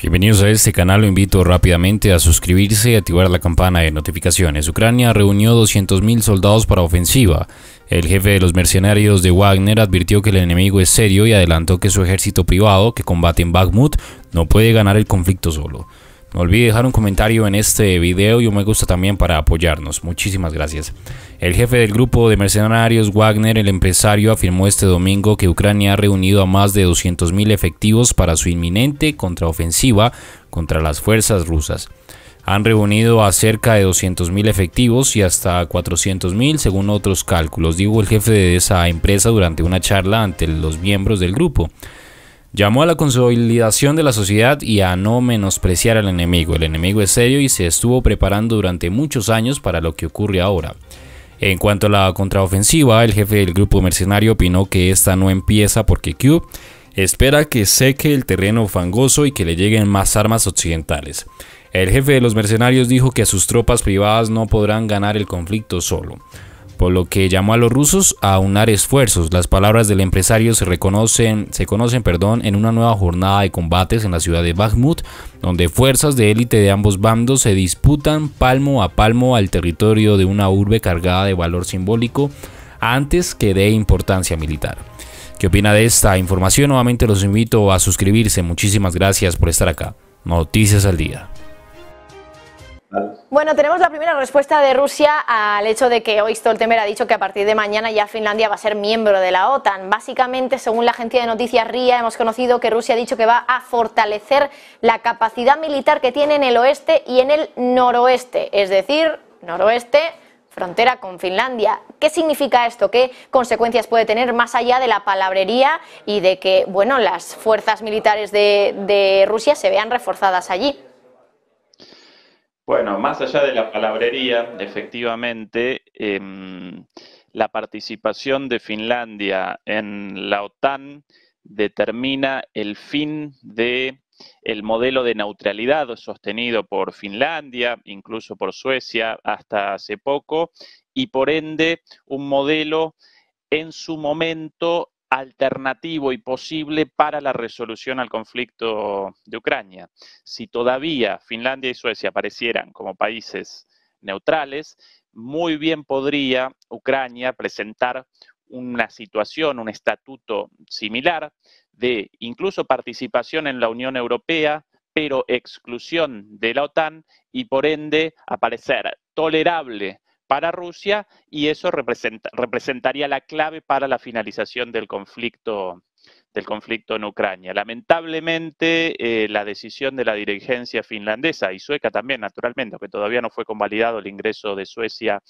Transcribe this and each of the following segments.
Bienvenidos a este canal, lo invito rápidamente a suscribirse y activar la campana de notificaciones. Ucrania reunió 200.000 soldados para ofensiva. El jefe de los mercenarios de Wagner advirtió que el enemigo es serio y adelantó que su ejército privado, que combate en Bakhmut, no puede ganar el conflicto solo. No olvide dejar un comentario en este video y un me gusta también para apoyarnos. Muchísimas gracias. El jefe del grupo de mercenarios Wagner, el empresario, afirmó este domingo que Ucrania ha reunido a más de 200.000 efectivos para su inminente contraofensiva contra las fuerzas rusas. Han reunido a cerca de 200.000 efectivos y hasta 400.000 según otros cálculos, dijo el jefe de esa empresa durante una charla ante los miembros del grupo. Llamó a la consolidación de la sociedad y a no menospreciar al enemigo. El enemigo es serio y se estuvo preparando durante muchos años para lo que ocurre ahora. En cuanto a la contraofensiva, el jefe del grupo mercenario opinó que esta no empieza porque Q espera que seque el terreno fangoso y que le lleguen más armas occidentales. El jefe de los mercenarios dijo que sus tropas privadas no podrán ganar el conflicto solo lo que llamó a los rusos a unar esfuerzos. Las palabras del empresario se reconocen, se conocen, perdón, en una nueva jornada de combates en la ciudad de Bakhmut, donde fuerzas de élite de ambos bandos se disputan palmo a palmo al territorio de una urbe cargada de valor simbólico antes que de importancia militar. ¿Qué opina de esta información? Nuevamente los invito a suscribirse. Muchísimas gracias por estar acá. Noticias al día. Bueno, tenemos la primera respuesta de Rusia al hecho de que hoy Stoltenberg ha dicho que a partir de mañana ya Finlandia va a ser miembro de la OTAN. Básicamente, según la agencia de noticias RIA, hemos conocido que Rusia ha dicho que va a fortalecer la capacidad militar que tiene en el oeste y en el noroeste, es decir, noroeste frontera con Finlandia. ¿Qué significa esto? ¿Qué consecuencias puede tener más allá de la palabrería y de que bueno, las fuerzas militares de Rusia se vean reforzadas allí? Bueno, más allá de la palabrería, efectivamente, em, la participación de Finlandia en la OTAN determina el fin de el modelo de neutralidad sostenido por Finlandia, incluso por Suecia hasta hace poco, y por ende un modelo en su momento alternativo y posible para la resolución al conflicto de Ucrania. Si todavía Finlandia y Suecia aparecieran como países neutrales, muy bien podría Ucrania presentar una situación, un estatuto similar de incluso participación en la Unión Europea, pero exclusión de la OTAN y por ende aparecer tolerable para Rusia y eso representaría la clave para la finalización del conflicto del conflicto en Ucrania. Lamentablemente, eh, la decisión de la dirigencia finlandesa y sueca también, naturalmente, aunque todavía no fue convalidado el ingreso de Suecia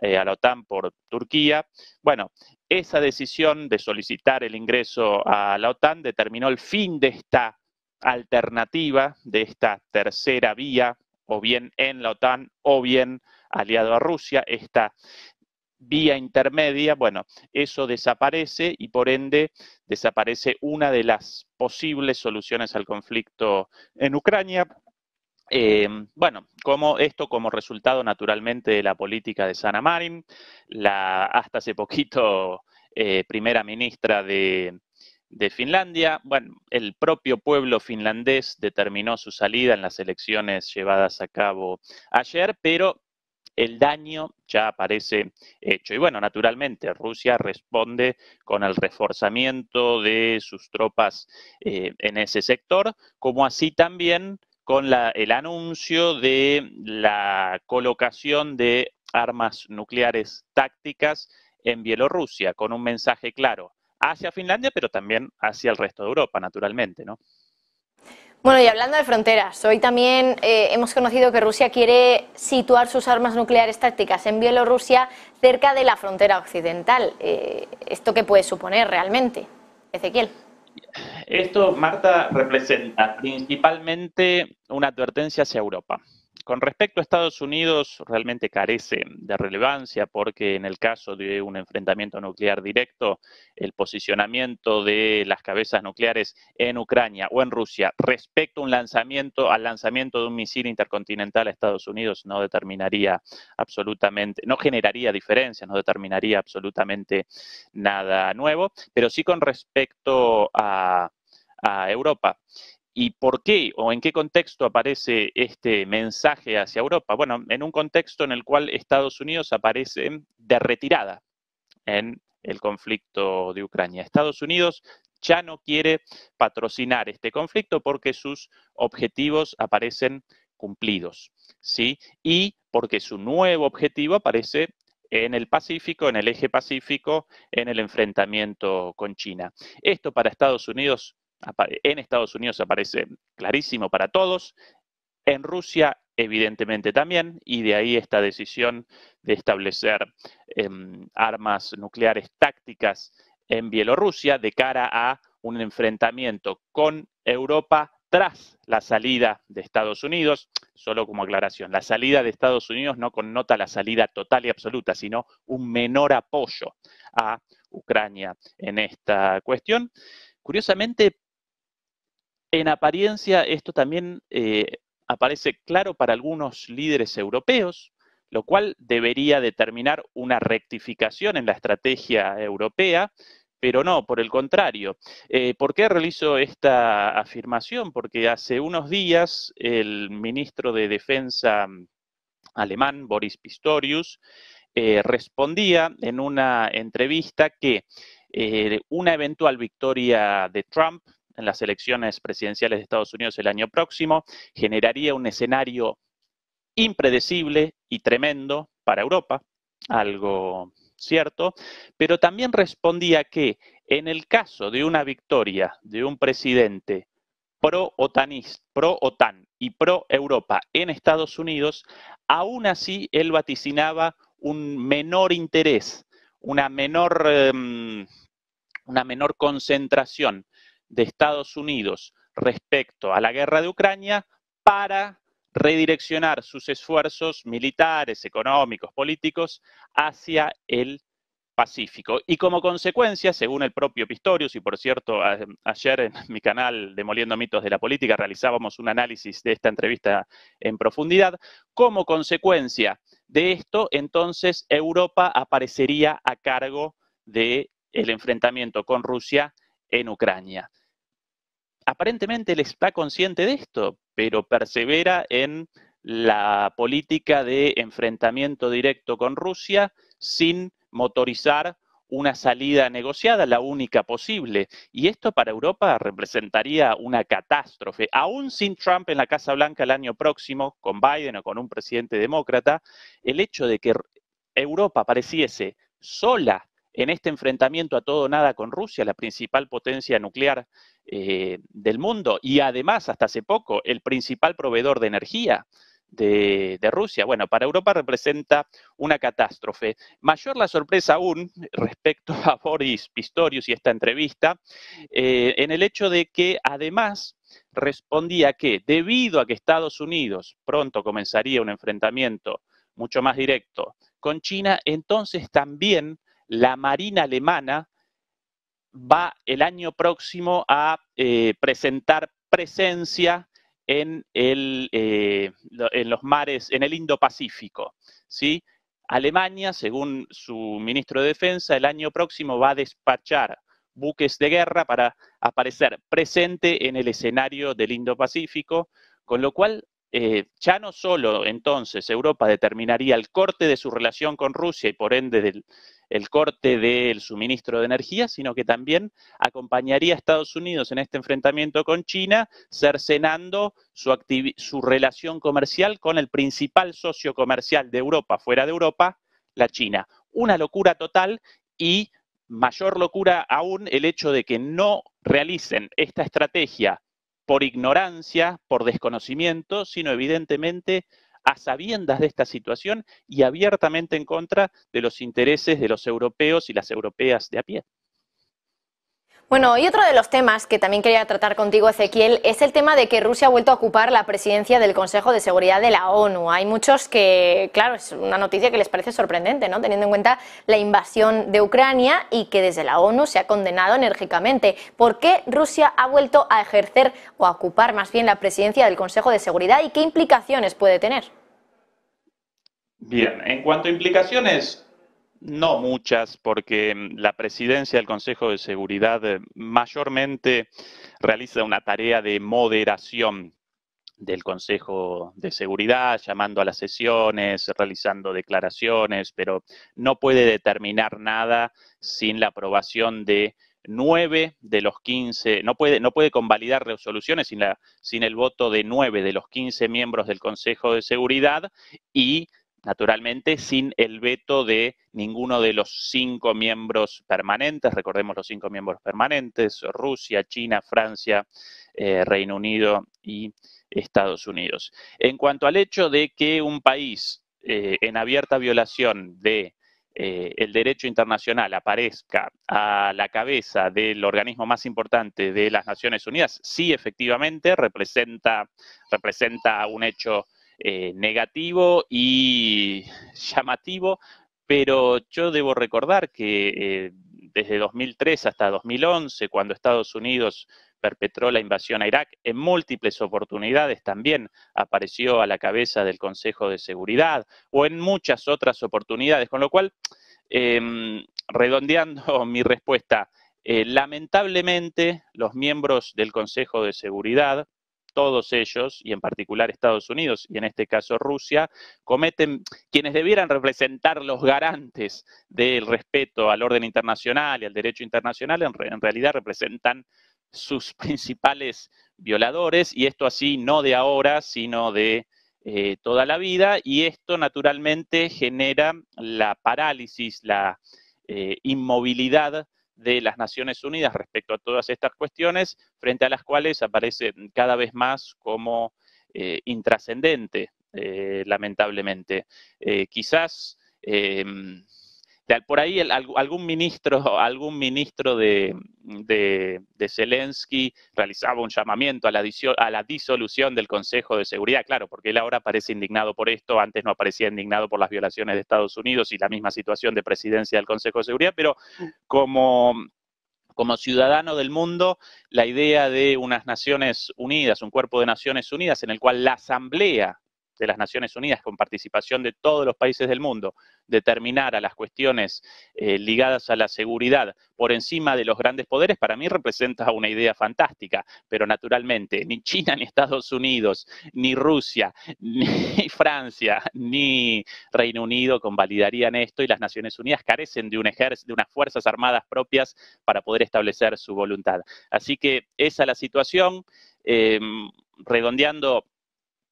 eh, a la OTAN por Turquía, bueno, esa decisión de solicitar el ingreso a la OTAN determinó el fin de esta alternativa, de esta tercera vía, o bien en la OTAN o bien aliado a Rusia, esta vía intermedia, bueno, eso desaparece y por ende desaparece una de las posibles soluciones al conflicto en Ucrania. Eh, bueno, como esto como resultado naturalmente de la política de Sana Marin, la hasta hace poquito eh, primera ministra de Finlandia. Bueno, el propio pueblo finlandés determinó su salida en las elecciones llevadas a cabo ayer, pero el daño ya aparece hecho. Y bueno, naturalmente, Rusia responde con el reforzamiento de sus tropas eh, en ese sector, como así también con el anuncio de la colocación de armas nucleares tácticas en Bielorrusia, con un mensaje claro hacia Finlandia, pero también hacia el resto de Europa, naturalmente, ¿no? Bueno, y hablando de fronteras, hoy también eh, hemos conocido que Rusia quiere situar sus armas nucleares tácticas en Bielorrusia cerca de la frontera occidental. Eh, ¿Esto qué puede suponer realmente? Ezequiel. Esto, Marta, representa principalmente una advertencia hacia Europa con respecto a Estados Unidos, realmente carece de relevancia porque en el caso de un enfrentamiento nuclear directo, el posicionamiento de las cabezas nucleares en Ucrania o en Rusia respecto a un lanzamiento, al lanzamiento de un misil intercontinental a Estados Unidos no determinaría absolutamente, no generaría diferencias, no determinaría absolutamente nada nuevo, pero sí con respecto a Europa. ¿Y por qué o en qué contexto aparece este mensaje hacia Europa? Bueno, en un contexto en el cual Estados Unidos aparece de retirada en el conflicto de Ucrania. Estados Unidos ya no quiere patrocinar este conflicto porque sus objetivos aparecen cumplidos, ¿sí? Y porque su nuevo objetivo aparece en el Pacífico, en el eje Pacífico, en el enfrentamiento con China. Esto para Estados Unidos en Estados Unidos aparece clarísimo para todos, en Rusia evidentemente también, y de ahí esta decisión de establecer em, armas nucleares tácticas en Bielorrusia de cara a un enfrentamiento con Europa tras la salida de Estados Unidos, solo como aclaración, la salida de Estados Unidos no connota la salida total y absoluta, sino un menor apoyo a Ucrania en esta cuestión. Curiosamente, en apariencia, esto también eh, aparece claro para algunos líderes europeos, lo cual debería determinar una rectificación en la estrategia europea, pero no, por el contrario. Eh, ¿Por qué realizo esta afirmación? Porque hace unos días el ministro de Defensa mm, alemán, Boris Pistorius, eh, respondía en una entrevista que una eventual victoria de Trump en las elecciones presidenciales de Estados Unidos el año próximo, generaría un escenario impredecible y tremendo para Europa, algo cierto, pero también respondía que en el caso de una victoria de un presidente pro-OTAN y pro-Europa en Estados Unidos, aún así él vaticinaba un menor interés, una menor em, concentración de Estados Unidos respecto a la guerra de Ucrania para redireccionar sus esfuerzos militares, económicos, políticos hacia el Pacífico. Y como consecuencia, según el propio Pistorius, y por cierto, ayer en mi canal Demoliendo Mitos de la Política realizábamos un análisis de esta entrevista en profundidad, como consecuencia de esto, entonces Europa aparecería a cargo del enfrentamiento con Rusia en Ucrania aparentemente él está consciente de esto, pero persevera en la política de enfrentamiento directo con Rusia sin motorizar una salida negociada, la única posible. Y esto para Europa representaría una catástrofe. Aún sin Trump en la Casa Blanca el año próximo, con Biden o con un presidente demócrata, el hecho de que Europa pareciese sola en este enfrentamiento a todo o nada con Rusia, la principal potencia nuclear eh, del mundo y además hasta hace poco el principal proveedor de energía de, Rusia. Bueno, para Europa representa una catástrofe. Mayor la sorpresa aún respecto a Boris Pistorius y esta entrevista eh, en el hecho de que además respondía que debido a que Estados Unidos pronto comenzaría un enfrentamiento mucho más directo con China, entonces también la Marina alemana va el año próximo a eh, presentar presencia en, eh, en los mares, en el Indo-Pacífico. ¿sí? Alemania, según su ministro de Defensa, el año próximo va a despachar buques de guerra para aparecer presente en el escenario del Indo-Pacífico, con lo cual eh, ya no solo entonces Europa determinaría el corte de su relación con Rusia y por ende del, el corte del suministro de energía, sino que también acompañaría a Estados Unidos en este enfrentamiento con China, cercenando su relación comercial con el principal socio comercial de Europa, fuera de Europa, la China. Una locura total y mayor locura aún el hecho de que no realicen esta estrategia por ignorancia, por desconocimiento, sino evidentemente a sabiendas de esta situación y abiertamente en contra de los intereses de los europeos y las europeas de a pie. Bueno, y otro de los temas que también quería tratar contigo, Ezequiel, es el tema de que Rusia ha vuelto a ocupar la presidencia del Consejo de Seguridad de la ONU. Hay muchos que, claro, es una noticia que les parece sorprendente, ¿no? Teniendo en cuenta la invasión de Ucrania y que desde la ONU se ha condenado enérgicamente. ¿Por qué Rusia ha vuelto a ejercer o a ocupar más bien la presidencia del Consejo de Seguridad y qué implicaciones puede tener? Bien, en cuanto a implicaciones, no muchas, porque mm, la presidencia del Consejo de Seguridad eh, mayormente realiza una tarea de moderación del Consejo de Seguridad, llamando a las sesiones, realizando declaraciones, pero no puede determinar nada sin la aprobación de nueve de los quince, no puede, no puede convalidar resoluciones sin, sin el voto de nueve de los quince miembros del Consejo de Seguridad y naturalmente sin el veto de ninguno de los cinco miembros permanentes, recordemos los cinco miembros permanentes, Rusia, China, Francia, eh, Reino Unido y Estados Unidos. En cuanto al hecho de que un país eh, en abierta violación de eh, el derecho internacional aparezca a la cabeza del organismo más importante de las Naciones Unidas, sí efectivamente representa, representa un hecho eh, negativo y llamativo, pero yo debo recordar que eh, desde 2003 hasta 2011, cuando Estados Unidos perpetró la invasión a Irak, en múltiples oportunidades también apareció a la cabeza del Consejo de Seguridad o en muchas otras oportunidades, con lo cual, em, redondeando mi respuesta, eh, lamentablemente los miembros del Consejo de Seguridad todos ellos, y en particular Estados Unidos, y en este caso Rusia, cometen, quienes debieran representar los garantes del respeto al orden internacional y al derecho internacional, en, realidad representan sus principales violadores, y esto así no de ahora, sino de eh, toda la vida, y esto naturalmente genera la parálisis, la eh, inmovilidad de las Naciones Unidas respecto a todas estas cuestiones, frente a las cuales aparece cada vez más como eh, intrascendente, eh, lamentablemente. Eh, quizás em, por ahí algún ministro, algún ministro de, de, Zelensky realizaba un llamamiento a la, a la disolución del Consejo de Seguridad, claro, porque él ahora parece indignado por esto, antes no aparecía indignado por las violaciones de Estados Unidos y la misma situación de presidencia del Consejo de Seguridad, pero como ciudadano del mundo la idea de unas Naciones Unidas, un cuerpo de Naciones Unidas en el cual la Asamblea de las Naciones Unidas, con participación de todos los países del mundo, determinar las cuestiones eh, ligadas a la seguridad por encima de los grandes poderes, para mí representa una idea fantástica, pero naturalmente ni China, ni Estados Unidos, ni Rusia, ni Francia, ni Reino Unido convalidarían esto y las Naciones Unidas carecen de, un de unas fuerzas armadas propias para poder establecer su voluntad. Así que esa es la situación. Em, redondeando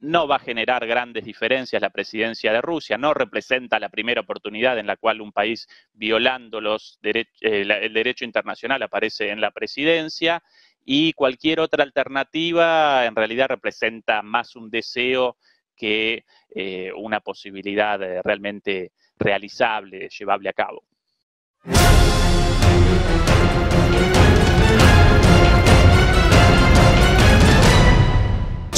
no va a generar grandes diferencias la presidencia de Rusia, no representa la primera oportunidad en la cual un país violando los eh, el derecho internacional aparece en la presidencia y cualquier otra alternativa en realidad representa más un deseo que eh, una posibilidad eh, realmente realizable, llevable a cabo.